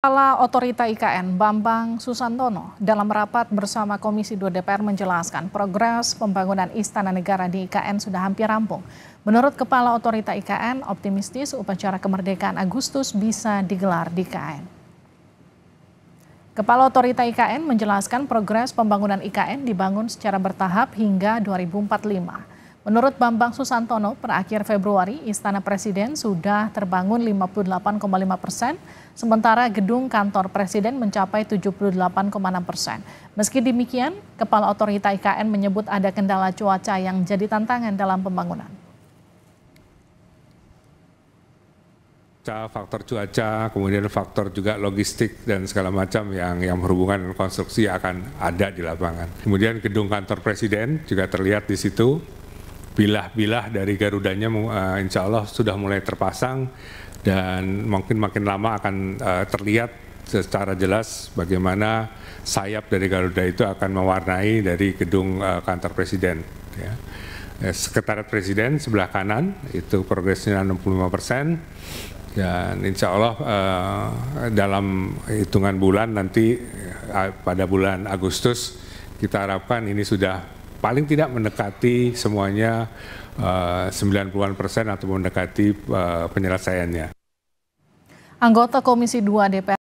Kepala Otorita IKN Bambang Susantono dalam rapat bersama Komisi 2 DPR menjelaskan progres pembangunan Istana Negara di IKN sudah hampir rampung. Menurut Kepala Otorita IKN, optimistis upacara kemerdekaan Agustus bisa digelar di IKN. Kepala Otorita IKN menjelaskan progres pembangunan IKN dibangun secara bertahap hingga 2045. Menurut Bambang Susantono, per akhir Februari, Istana Presiden sudah terbangun 58,5 persen, sementara gedung kantor Presiden mencapai 78,6 persen. Meski demikian, Kepala Otorita IKN menyebut ada kendala cuaca yang jadi tantangan dalam pembangunan. faktor cuaca, kemudian faktor juga logistik dan segala macam yang yang berhubungan dengan konstruksi akan ada di lapangan. Kemudian gedung kantor presiden juga terlihat di situ bilah-bilah dari Garudanya uh, insya Allah sudah mulai terpasang dan mungkin makin lama akan uh, terlihat secara jelas bagaimana sayap dari Garuda itu akan mewarnai dari gedung uh, kantor presiden. Ya. Sekretariat Presiden sebelah kanan itu progresnya 65 persen dan insya Allah uh, dalam hitungan bulan nanti uh, pada bulan Agustus kita harapkan ini sudah paling tidak mendekati semuanya uh, eh, 90-an persen atau mendekati uh, penyelesaiannya. Anggota Komisi 2 DPR